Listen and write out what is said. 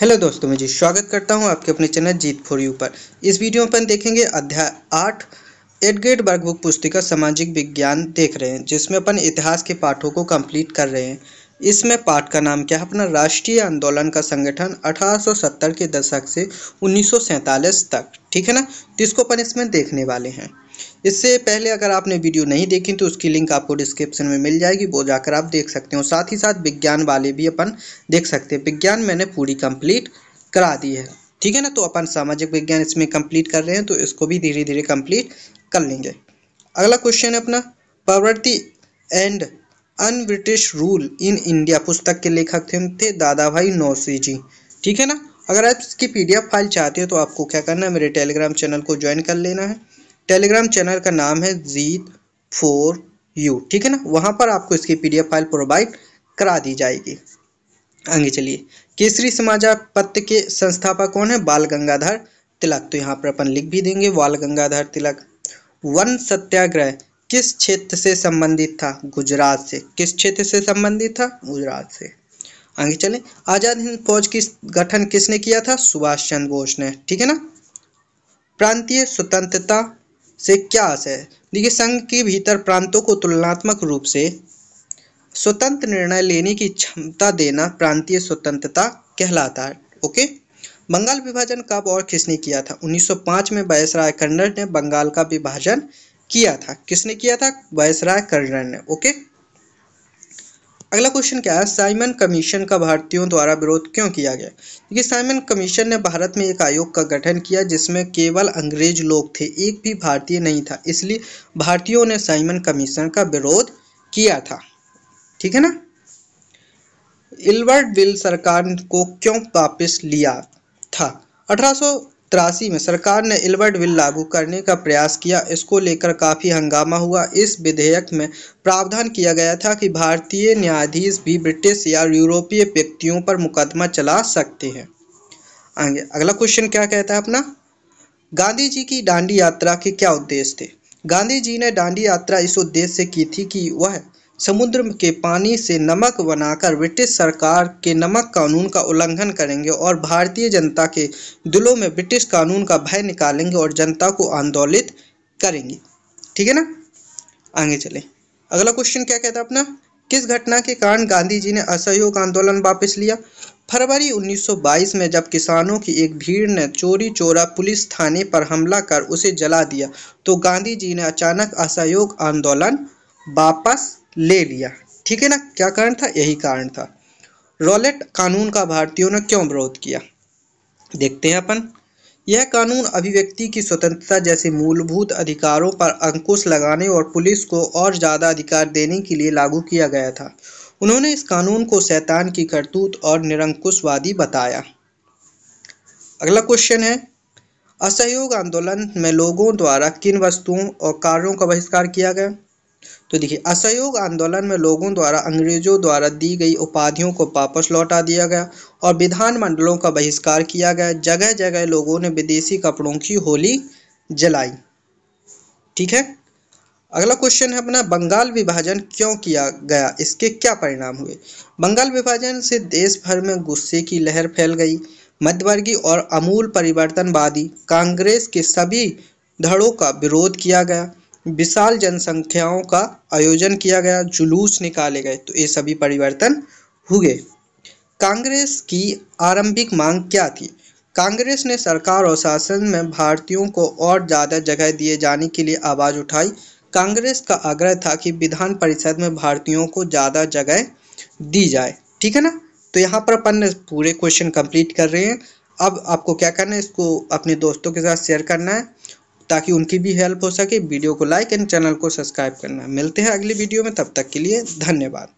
hello दोस्तों मैं जी स्वागत करता हूं आपके अपने चैनल जीत फॉर यू पर इस वीडियो में अपन देखेंगे अध्याय आठ एडगेट वर्कबुक पुस्तिका सामाजिक विज्ञान देख रहे हैं जिसमें अपन इतिहास के पाठों को कंप्लीट कर रहे हैं इसमें पाठ का नाम क्या है अपना राष्ट्रीय आंदोलन का संगठन 1870 के दशक से उन्नीस तक ठीक है ना तो इसको अपन इसमें देखने वाले हैं इससे पहले अगर आपने वीडियो नहीं देखी तो उसकी लिंक आपको डिस्क्रिप्शन में मिल जाएगी वो जाकर आप देख सकते हो साथ ही साथ विज्ञान वाले भी अपन देख सकते हैं विज्ञान मैंने पूरी कंप्लीट करा दी है ठीक है ना तो अपन सामाजिक विज्ञान इसमें कंप्लीट कर रहे हैं तो इसको भी धीरे धीरे कंप्लीट कर लेंगे अगला क्वेश्चन है अपना poverty and un British rule in India पुस्तक के लेखक थे दादा भाई नौसी जी ठीक है ना अगर आप इसकी पी फाइल चाहते हो तो आपको क्या करना है मेरे टेलीग्राम चैनल को ज्वाइन कर लेना है टेलीग्राम चैनल का नाम है जीत फोर यू ठीक है ना वहाँ पर आपको इसकी पीडीएफ फाइल प्रोवाइड करा दी जाएगी आगे चलिए केसरी समाजा पत्र के संस्थापक कौन है बाल गंगाधर तिलक तो यहाँ पर अपन लिख भी देंगे बाल गंगाधर तिलक वन सत्याग्रह किस क्षेत्र से संबंधित था गुजरात से किस क्षेत्र से संबंधित था गुजरात से आगे चलें आज़ाद हिंद फौज की गठन किसने किया था सुभाष चंद्र बोस ने ठीक है ना प्रांतीय स्वतंत्रता से क्या आशय है देखिए संघ के भीतर प्रांतों को तुलनात्मक रूप से स्वतंत्र निर्णय लेने की क्षमता देना प्रांतीय स्वतंत्रता कहलाता है ओके बंगाल विभाजन कब और किसने किया था 1905 में वायसराय कन्नड़ ने बंगाल का विभाजन किया था किसने किया था वायसराय कन्नड़ ने ओके अगला क्वेश्चन क्या है साइमन कमीशन का भारतीयों द्वारा विरोध क्यों किया गया क्योंकि साइमन कमीशन ने भारत में एक आयोग का गठन किया जिसमें केवल अंग्रेज लोग थे एक भी भारतीय नहीं था इसलिए भारतीयों ने साइमन कमीशन का विरोध किया था ठीक है ना इल्बर्ट विल सरकार को क्यों वापस लिया था अठारह तिरासी में सरकार ने एल्बर्ट बिल लागू करने का प्रयास किया इसको लेकर काफ़ी हंगामा हुआ इस विधेयक में प्रावधान किया गया था कि भारतीय न्यायाधीश भी ब्रिटिश या यूरोपीय व्यक्तियों पर मुकदमा चला सकते हैं आगे अगला क्वेश्चन क्या कहता है अपना गांधी जी की डांडी यात्रा के क्या उद्देश्य थे गांधी जी ने डांडी यात्रा इस उद्देश्य से की थी कि वह समुद्र के पानी से नमक बनाकर ब्रिटिश सरकार के नमक कानून का उल्लंघन करेंगे और भारतीय जनता के दिलों में ब्रिटिश कानून का भय निकालेंगे और जनता को आंदोलित करेंगे ठीक है ना आगे चले अगला क्वेश्चन क्या कहता है अपना किस घटना के कारण गांधी जी ने असहयोग आंदोलन वापस लिया फरवरी 1922 में जब किसानों की एक भीड़ ने चोरी चोरा पुलिस थाने पर हमला कर उसे जला दिया तो गांधी जी ने अचानक असहयोग आंदोलन वापस ले लिया ठीक है ना क्या कारण था यही कारण था रॉलेट कानून का भारतीयों ने क्यों विरोध किया देखते हैं अपन यह कानून अभिव्यक्ति की स्वतंत्रता जैसे मूलभूत अधिकारों पर अंकुश लगाने और पुलिस को और ज़्यादा अधिकार देने के लिए लागू किया गया था उन्होंने इस कानून को शैतान की करतूत और निरंकुशवादी बताया अगला क्वेश्चन है असहयोग आंदोलन में लोगों द्वारा किन वस्तुओं और कार्यों का बहिष्कार किया गया तो देखिए असहयोग आंदोलन में लोगों द्वारा अंग्रेजों द्वारा दी गई उपाधियों को वापस लौटा दिया गया और विधानमंडलों का बहिष्कार किया गया जगह जगह लोगों ने विदेशी कपड़ों की होली जलाई ठीक है अगला क्वेश्चन है अपना बंगाल विभाजन क्यों किया गया इसके क्या परिणाम हुए बंगाल विभाजन से देश भर में गुस्से की लहर फैल गई मध्यवर्गीय और अमूल परिवर्तनवादी कांग्रेस के सभी धड़ों का विरोध किया गया विशाल जनसंख्याओं का आयोजन किया गया जुलूस निकाले गए तो ये सभी परिवर्तन हुए कांग्रेस की आरंभिक मांग क्या थी कांग्रेस ने सरकार और शासन में भारतीयों को और ज़्यादा जगह दिए जाने के लिए आवाज़ उठाई कांग्रेस का आग्रह था कि विधान परिषद में भारतीयों को ज़्यादा जगह दी जाए ठीक है ना तो यहाँ पर अपन पूरे क्वेश्चन कंप्लीट कर रहे हैं अब आपको क्या करना है इसको अपने दोस्तों के साथ शेयर करना है ताकि उनकी भी हेल्प हो सके वीडियो को लाइक एंड चैनल को सब्सक्राइब करना मिलते हैं अगली वीडियो में तब तक के लिए धन्यवाद